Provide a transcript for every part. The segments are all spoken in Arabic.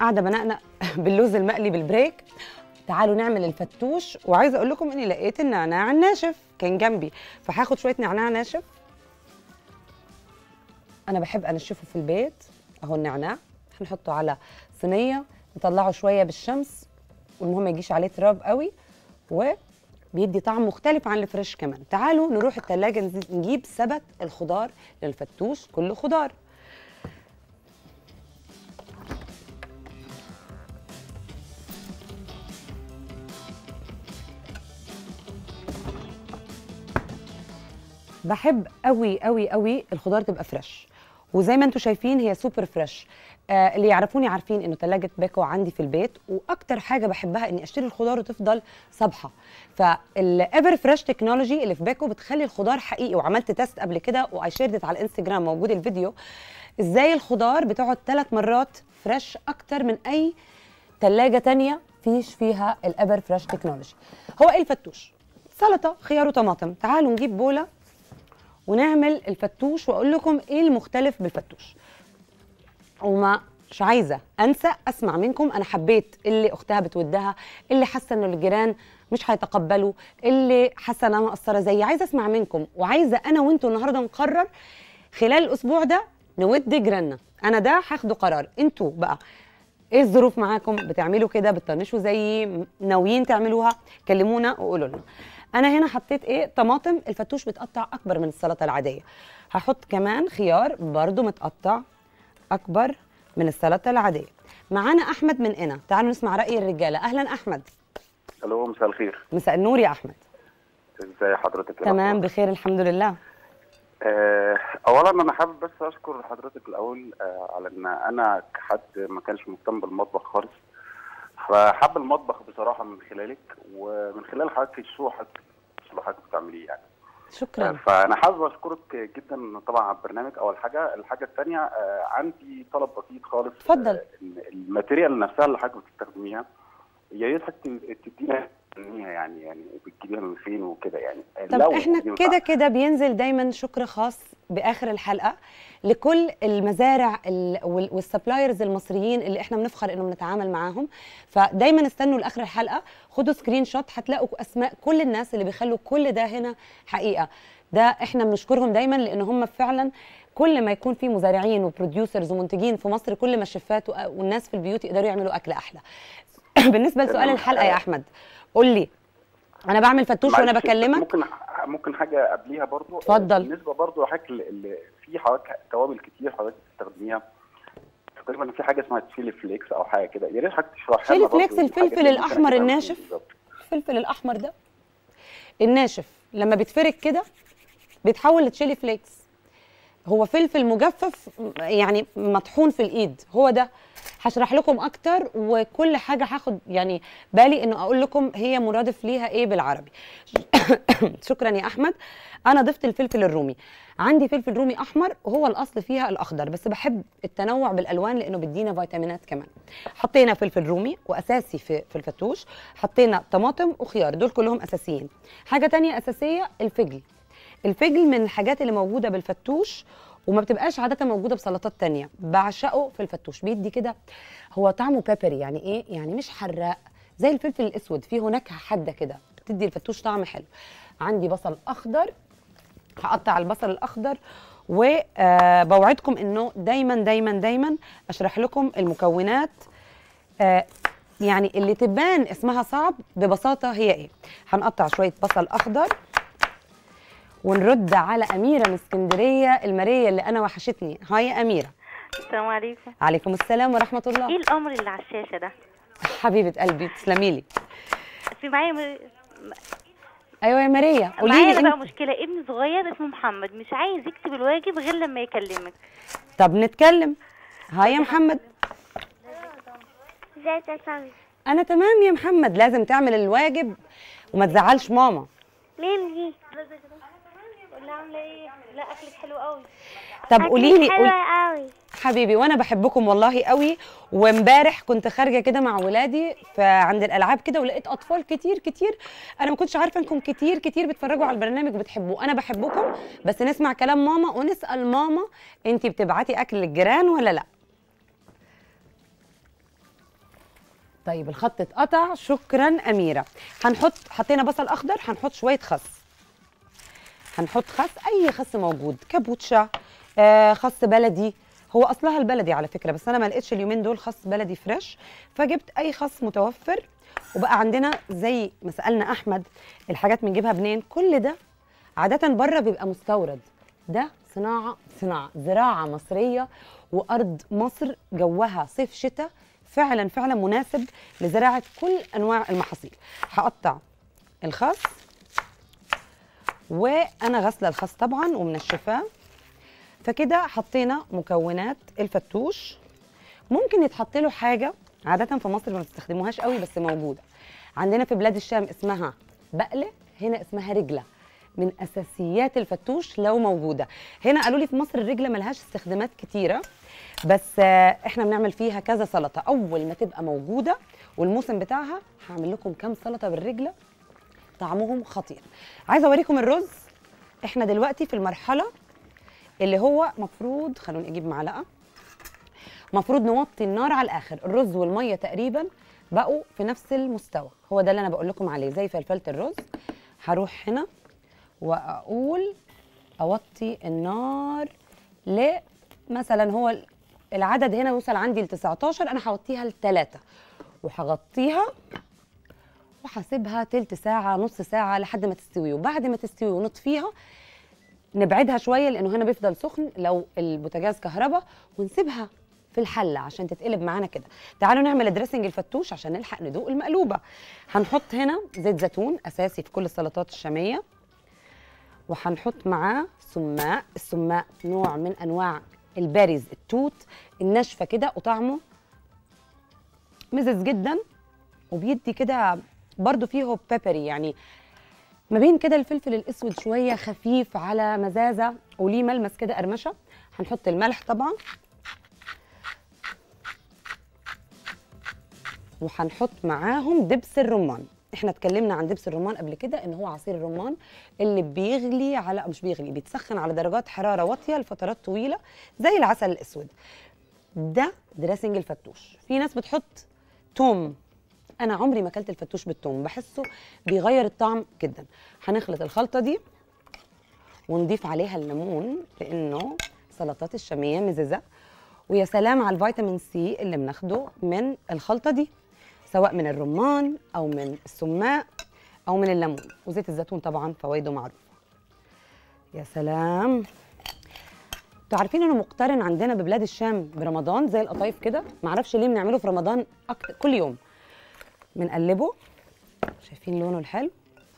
قاعده بنقنق باللوز المقلي بالبريك تعالوا نعمل الفتوش وعايزه اقول لكم اني لقيت النعناع الناشف كان جنبي فهاخد شويه نعناع ناشف انا بحب انشفه في البيت اهو النعناع هنحطه على صينيه نطلعه شويه بالشمس والمهم ما يجيش عليه تراب قوي وبيدي طعم مختلف عن الفريش كمان تعالوا نروح التلاجة نجيب سبت الخضار للفتوش كله خضار بحب قوي قوي قوي الخضار تبقى فريش وزي ما انتم شايفين هي سوبر فريش آه اللي يعرفوني عارفين انه ثلاجه باكو عندي في البيت واكتر حاجه بحبها اني اشتري الخضار وتفضل صبحه فالايفر فريش تكنولوجي اللي في باكو بتخلي الخضار حقيقي وعملت تيست قبل كده واي على الانستجرام موجود الفيديو ازاي الخضار بتقعد ثلاث مرات فريش اكتر من اي ثلاجه تانية فيش فيها الايفر فريش تكنولوجي هو ايه الفتوش سلطه خيار وطماطم تعالوا نجيب بوله ونعمل الفتوش واقول لكم ايه المختلف بالفتوش وما مش عايزه انسى اسمع منكم انا حبيت اللي اختها بتودها اللي حاسه انه الجيران مش هيتقبلوا اللي حاسه انها مقصره زيي عايزه اسمع منكم وعايزه انا وانتم النهارده نقرر خلال الاسبوع ده نود جيراننا انا ده هاخده قرار انتوا بقى ايه الظروف معاكم بتعملوا كده بتطنشوا زيي ناويين تعملوها كلمونا وقولوا لنا انا هنا حطيت ايه طماطم الفتوش متقطع اكبر من السلطه العاديه هحط كمان خيار برده متقطع اكبر من السلطه العاديه معانا احمد من هنا تعالوا نسمع راي الرجاله اهلا احمد الو مساء الخير مساء النور يا احمد ازي حضرتك تمام بخير الحمد لله آه، اولا انا حابب بس اشكر حضرتك الاول آه، على ان انا كحد ما كانش مهتم بالمطبخ خالص فحب المطبخ بصراحه من خلالك ومن خلال حضرتك شروحك اللي حضرتك بتعمليه يعني شكرا آه، فانا حابب اشكرك جدا طبعا على البرنامج اول حاجه الحاجه الثانيه آه، عندي طلب بسيط خالص اتفضل آه، الماتيريال نفسها اللي حضرتك بتستخدميها يا ريت تدينا بتسميها يعني يعني بتجيبيها من فين وكده يعني طب لو احنا كده كده بينزل دايما شكر خاص باخر الحلقه لكل المزارع والسبلايرز المصريين اللي احنا بنفخر انه بنتعامل معاهم فدايما استنوا لاخر الحلقه خدوا سكرين شوت هتلاقوا اسماء كل الناس اللي بيخلوا كل ده هنا حقيقه ده احنا بنشكرهم دايما لان هم فعلا كل ما يكون في مزارعين وبروديوسرز ومنتجين في مصر كل ما الشفات والناس في البيوت يقدروا يعملوا اكل احلى بالنسبه لسؤال الحلقه يا احمد قول لي انا بعمل فتوش وانا بكلمك ممكن ممكن حاجه قبليها برضو اتفضل بالنسبه برضو لحضرتك اللي في حضرتك توابل كتير حضرتك بتستخدميها تقريبا في حاجه اسمها تشيلي فليكس او حاجه كده يا ريت حضرتك تشرحها تشيلي فليكس الفلفل الاحمر الناشف الفلفل الاحمر ده الناشف لما بيتفرك كده بيتحول لتشيلي فليكس هو فلفل مجفف يعني مطحون في الايد هو ده هشرح لكم اكتر وكل حاجه هاخد يعني بالي انه اقول لكم هي مرادف ليها ايه بالعربي شكرا يا احمد انا ضفت الفلفل الرومي عندي فلفل رومي احمر هو الاصل فيها الاخضر بس بحب التنوع بالالوان لانه بيدينا فيتامينات كمان حطينا فلفل رومي واساسي في في الفتوش حطينا طماطم وخيار دول كلهم اساسيين حاجه تانية اساسيه الفجل الفجل من الحاجات اللي موجوده بالفتوش وما بتبقاش عاده موجوده بسلطات تانية بعشقه في الفتوش بيدي كده هو طعمه بيبري يعني ايه يعني مش حراق زي الفلفل الاسود فيه هناك حاده كده بتدي الفتوش طعم حلو عندي بصل اخضر هقطع البصل الاخضر وبوعدكم آه، انه دايما دايما دايما اشرح لكم المكونات آه، يعني اللي تبان اسمها صعب ببساطه هي ايه هنقطع شويه بصل اخضر ونرد على اميره من اسكندريه الماريه اللي انا وحشتني هاي اميره السلام عليكم عليكم السلام ورحمه الله ايه الامر اللي على الشاشه ده حبيبه قلبي تسلمي لي في معايا م... ايوه يا ماريا قولي لي معايا بقى انت... مشكله ابني صغير اسمه محمد مش عايز يكتب الواجب غير لما يكلمك طب نتكلم هاي يا محمد ازيك يا انا تمام يا محمد لازم تعمل الواجب وما تزعلش ماما مين دي عامله ايه لا اكلك حلو قوي طب قولي لي حبيبي وانا بحبكم والله قوي وامبارح كنت خارجه كده مع ولادي فعند الالعاب كده ولقيت اطفال كتير كتير انا ما كنتش عارفه انكم كتير كتير بتتفرجوا على البرنامج وبتحبوه انا بحبكم بس نسمع كلام ماما ونسال ماما انت بتبعتي اكل للجيران ولا لا طيب الخط اتقطع شكرا اميره هنحط حطينا بصل اخضر هنحط شويه خس هنحط خس اي خس موجود كابوتشا آه خس بلدي هو اصلها البلدي على فكره بس انا ما لقيتش اليومين دول خس بلدي فريش فجبت اي خس متوفر وبقى عندنا زي ما سالنا احمد الحاجات بنجيبها منين كل ده عاده بره بيبقى مستورد ده صناعه صناعه زراعه مصريه وارض مصر جوها صيف شتاء فعلا فعلا مناسب لزراعه كل انواع المحاصيل هقطع الخس وانا غاسله الخس طبعا ومنشفاه فكده حطينا مكونات الفتوش ممكن يتحط له حاجه عاده في مصر ما بتستخدموهاش قوي بس موجوده عندنا في بلاد الشام اسمها بقله هنا اسمها رجله من اساسيات الفتوش لو موجوده هنا قالوا لي في مصر الرجله ملهاش استخدامات كتيره بس احنا بنعمل فيها كذا سلطه اول ما تبقى موجوده والموسم بتاعها هعمل لكم كام سلطه بالرجله طعمهم خطير عايزه اوريكم الرز احنا دلوقتي في المرحله اللي هو مفروض خلوني اجيب معلقه مفروض نوطي النار على الاخر الرز والميه تقريبا بقوا في نفس المستوى هو ده اللي انا بقول لكم عليه زي فلفله الرز هروح هنا واقول اوطي النار ل مثلا هو العدد هنا وصل عندي ل 19 انا هوطيها ل 3 وهغطيها وهسيبها تلت ساعه نص ساعه لحد ما تستوي وبعد ما تستوي ونطفيها نبعدها شويه لانه هنا بيفضل سخن لو البوتاجاز كهرباء ونسيبها في الحله عشان تتقلب معانا كده تعالوا نعمل الدريسنج الفتوش عشان نلحق ندوق المقلوبه هنحط هنا زيت زيتون اساسي في كل السلطات الشاميه وهنحط معاه سماق السماق نوع من انواع البارز التوت الناشفه كده وطعمه مزز جدا وبيدي كده برضو فيه هوب بيبري يعني ما بين كده الفلفل الاسود شويه خفيف على مزازه وليه ملمس كده قرمشه هنحط الملح طبعا وهنحط معاهم دبس الرمان احنا اتكلمنا عن دبس الرمان قبل كده ان هو عصير الرمان اللي بيغلي على مش بيغلي بيتسخن على درجات حراره واطيه لفترات طويله زي العسل الاسود ده دريسنج الفتوش في ناس بتحط توم انا عمري ما اكلت الفتوش بالثوم بحسه بيغير الطعم جدا هنخلط الخلطه دي ونضيف عليها الليمون لانه سلطات الشاميه مززه ويا سلام على الفيتامين سي اللي بناخده من الخلطه دي سواء من الرمان او من السماق او من الليمون وزيت الزيتون طبعا فوائده معروفه يا سلام انتوا عارفين انه مقترن عندنا ببلاد الشام برمضان زي القطايف كده معرفش ليه بنعمله في رمضان أكتر كل يوم بنقلبه شايفين لونه الحلو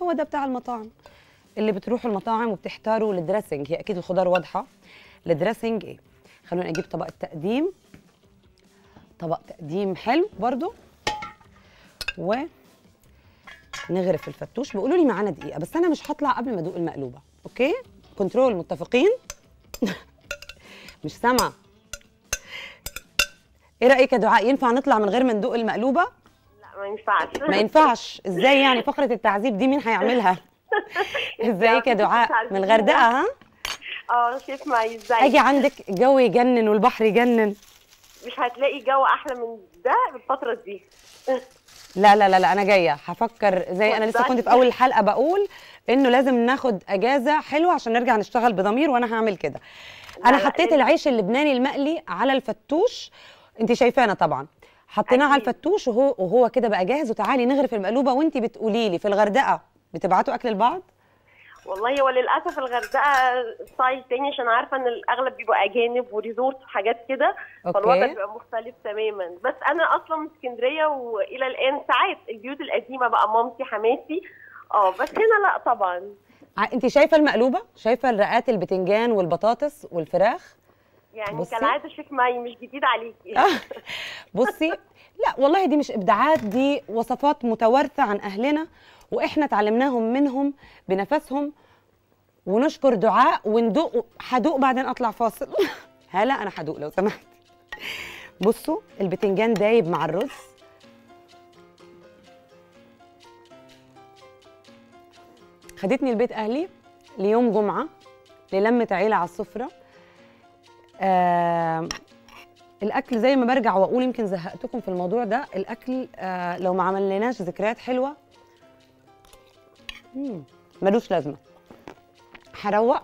هو ده بتاع المطاعم اللي بتروحوا المطاعم وبتحتاروا الدريسنج هي اكيد الخضار واضحه الدريسنج ايه خلونا اجيب طبق التقديم طبق تقديم حلو برضو و نغرف الفتوش بيقولوا لي معانا دقيقه بس انا مش هطلع قبل ما ادوق المقلوبه اوكي كنترول متفقين مش سامعه ايه رايك يا دعاء ينفع نطلع من غير ما ندوق المقلوبه ما ينفعش ما ينفعش ازاي يعني فقره التعذيب دي مين هيعملها ازيك يا دعاء من الغردقه ها اه شيف معي ازاي اجي عندك الجو يجنن والبحر يجنن مش هتلاقي جو احلى من ده الفتره دي لا لا لا لا انا جايه هفكر زي انا لسه كنت في اول الحلقه بقول انه لازم ناخد اجازه حلوه عشان نرجع نشتغل بضمير وانا هعمل كده انا حطيت العيش اللبناني المقلي على الفتوش انت شايفانا طبعا حطيناه على الفتوش وهو وهو كده بقى جاهز وتعالي نغرف المقلوبه وانت بتقولي لي في الغردقه بتبعتوا اكل لبعض؟ والله هو للاسف الغردقه ستايل تاني عشان عارفه ان الاغلب بيبقوا اجانب وريزورت وحاجات كده فالوضع بيبقى مختلف تماما بس انا اصلا من اسكندريه والى الان ساعات البيوت القديمه بقى مامتي حماتي اه بس هنا لا طبعا انت شايفه المقلوبه شايفه الرقات البتنجان والبطاطس والفراخ يعني بصي. كالعاده شيك مي مش جديد عليكي آه. بصي لا والله دي مش ابداعات دي وصفات متوارثه عن اهلنا واحنا اتعلمناهم منهم بنفسهم ونشكر دعاء وندوق حدوق بعدين اطلع فاصل هلا انا حدوق لو سمحت بصوا البتنجان دايب مع الرز خدتني البيت اهلي ليوم جمعه للمه عيله على السفره آه الاكل زي ما برجع واقول يمكن زهقتكم في الموضوع ده الاكل آه لو ما عملناش ذكريات حلوه ملوش لازمه هروق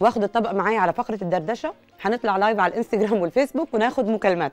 واخد الطبق معايا على فقره الدردشه هنطلع لايف على الانستجرام والفيسبوك وناخد مكالمات